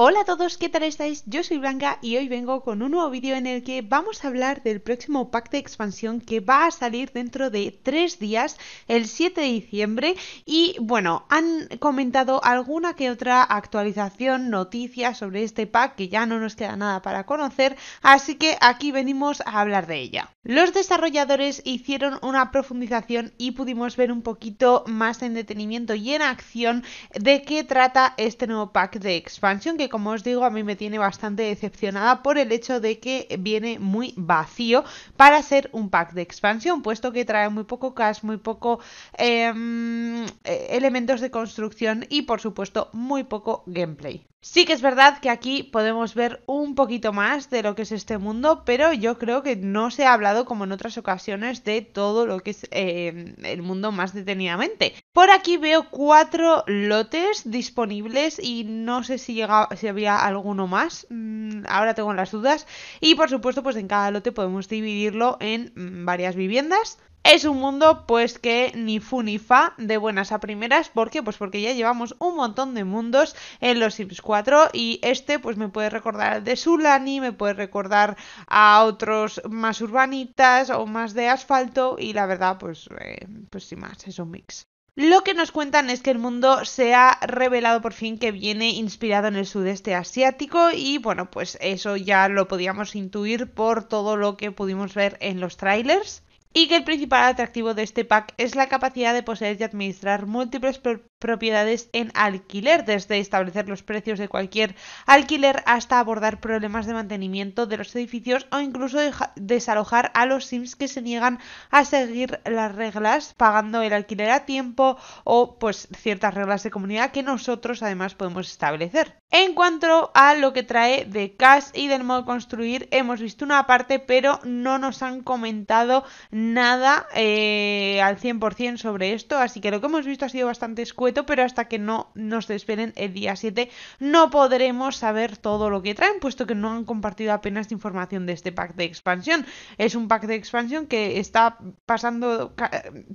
Hola a todos, ¿qué tal estáis? Yo soy Blanca y hoy vengo con un nuevo vídeo en el que vamos a hablar del próximo pack de expansión que va a salir dentro de tres días, el 7 de diciembre. Y bueno, han comentado alguna que otra actualización, noticia sobre este pack que ya no nos queda nada para conocer, así que aquí venimos a hablar de ella. Los desarrolladores hicieron una profundización y pudimos ver un poquito más en detenimiento y en acción de qué trata este nuevo pack de expansión que como os digo a mí me tiene bastante decepcionada por el hecho de que viene muy vacío para ser un pack de expansión, puesto que trae muy poco cash, muy poco em, eh, elementos de construcción y por supuesto muy poco gameplay. Sí que es verdad que aquí podemos ver un poquito más de lo que es este mundo, pero yo creo que no se ha hablado como en otras ocasiones de todo lo que es eh, el mundo más detenidamente. Por aquí veo cuatro lotes disponibles y no sé si, había alguno más. Mm, ahora tengo las dudas. Y por supuesto, pues en cada lote podemos dividirlo en mm, varias viviendas. Es un mundo pues que ni fu ni fa de buenas a primeras. ¿Por qué? Pues porque ya llevamos un montón de mundos en los Sims 4 y este pues me puede recordar al de Sulani, me puede recordar a otros más urbanitas o más de asfalto y la verdad pues, eh, pues sin más, es un mix. Lo que nos cuentan es que el mundo se ha revelado por fin que viene inspirado en el sudeste asiático y bueno, pues eso ya lo podíamos intuir por todo lo que pudimos ver en los trailers y que el principal atractivo de este pack es la capacidad de poseer y administrar múltiples propiedades en alquiler, desde establecer los precios de cualquier alquiler hasta abordar problemas de mantenimiento de los edificios o incluso desalojar a los Sims que se niegan a seguir las reglas pagando el alquiler a tiempo o pues ciertas reglas de comunidad que nosotros además podemos establecer. En cuanto a lo que trae de Cash y del modo construir, hemos visto una parte pero no nos han comentado nada eh, al 100% sobre esto, así que lo que hemos visto ha sido bastante escueto pero hasta que no nos desvelen el día 7 no podremos saber todo lo que traen, puesto que no han compartido apenas información de este pack de expansión. Es un pack de expansión que está pasando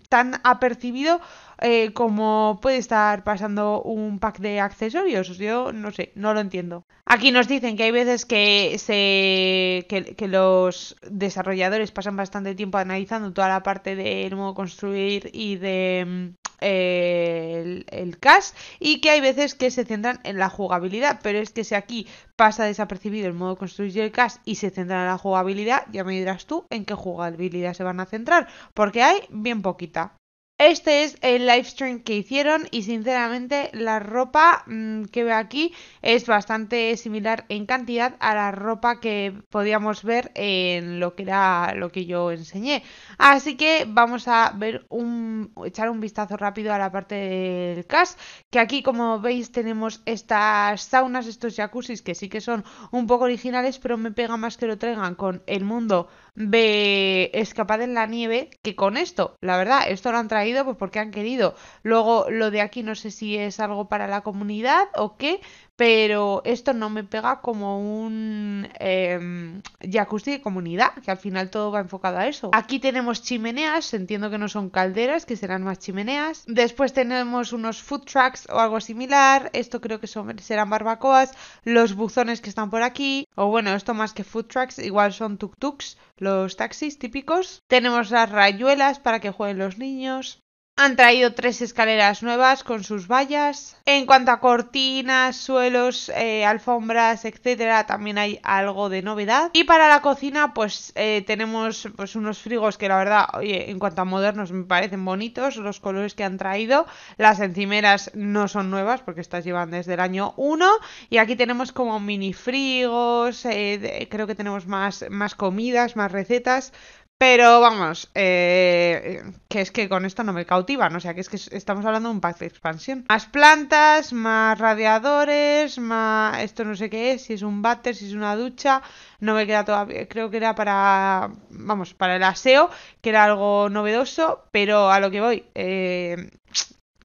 tan apercibido eh, como puede estar pasando un pack de accesorios. Yo no sé, no lo entiendo. Aquí nos dicen que hay veces que, se, que, los desarrolladores pasan bastante tiempo analizando toda la parte del modo construir y de... Mm, eh, el cast y que hay veces que se centran en la jugabilidad, pero es que si aquí pasa desapercibido el modo construir el cash y se centran en la jugabilidad, ya me dirás tú en qué jugabilidad se van a centrar, porque hay bien poquita. Este es el live stream que hicieron y sinceramente la ropa mm, que veo aquí es bastante similar en cantidad a la ropa que podíamos ver en lo que era lo que yo enseñé. Así que vamos a ver un echar un vistazo rápido a la parte del cast, que aquí como veis tenemos estas saunas, estos jacuzzis que sí que son un poco originales, pero me pega más que lo traigan con el mundo ve Escapar en la nieve que con esto. La verdad, esto lo han traído pues porque han querido. Luego lo de aquí no sé si es algo para la comunidad o qué, pero esto no me pega como un eh, jacuzzi de comunidad, que al final todo va enfocado a eso. Aquí tenemos chimeneas, entiendo que no son calderas, que serán más chimeneas. Después tenemos unos food trucks o algo similar, esto creo que son, serán barbacoas, los buzones que están por aquí, o bueno, esto más que food trucks, igual son tuk-tuks, los taxis típicos. Tenemos las rayuelas para que jueguen los niños. Han traído tres escaleras nuevas con sus vallas. En cuanto a cortinas, suelos, eh, alfombras, etcétera, también hay algo de novedad. Y para la cocina, pues eh, tenemos pues, unos frigos que la verdad, en cuanto a modernos me parecen bonitos, los colores que han traído. Las encimeras no son nuevas porque estas llevan desde el año 1. Y aquí tenemos como mini frigos, eh, creo que tenemos más, más comidas, más recetas. Pero vamos, eh, que es que con esto no me cautivan, o sea que es que estamos hablando de un pack de expansión. Más plantas, más radiadores, más... esto no sé qué es, si es un váter, si es una ducha, no me queda todavía, creo que era para, vamos, para el aseo, que era algo novedoso, pero a lo que voy, eh,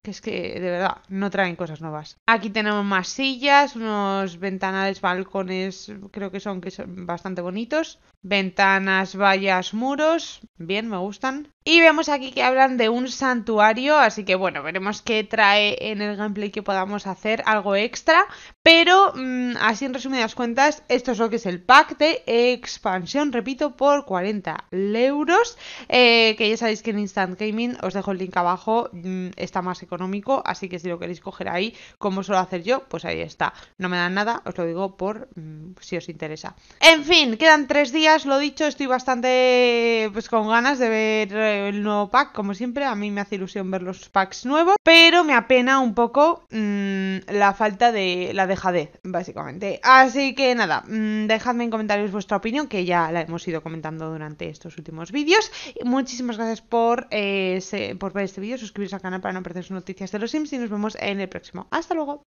es que de verdad no traen cosas nuevas. Aquí tenemos más sillas, unos ventanales, balcones, creo que son, que son bastante bonitos. Ventanas, vallas, muros, bien, me gustan. Y vemos aquí que hablan de un santuario, así que bueno, veremos qué trae en el gameplay que podamos hacer, algo extra. Pero mm, así en resumidas cuentas, esto es lo que es el pack de expansión, repito, por 40 euros. Eh, que ya sabéis que en Instant Gaming os dejo el link abajo, mm, está más económico, así que si lo queréis coger ahí, como suelo hacer yo, pues ahí está. No me dan nada, os lo digo por mm, si os interesa. En fin, quedan tres días, lo dicho, estoy bastante pues con ganas de ver eh, el nuevo pack, como siempre. A mí me hace ilusión ver los packs nuevos, pero me apena un poco mm, la falta de la dejadez, básicamente. Así que nada, mm, dejadme en comentarios vuestra opinión, que ya la hemos ido comentando durante estos últimos vídeos. Muchísimas gracias por, eh, por ver este vídeo, suscribiros al canal para no perder sus noticias de los Sims y nos vemos en el próximo. Hasta luego.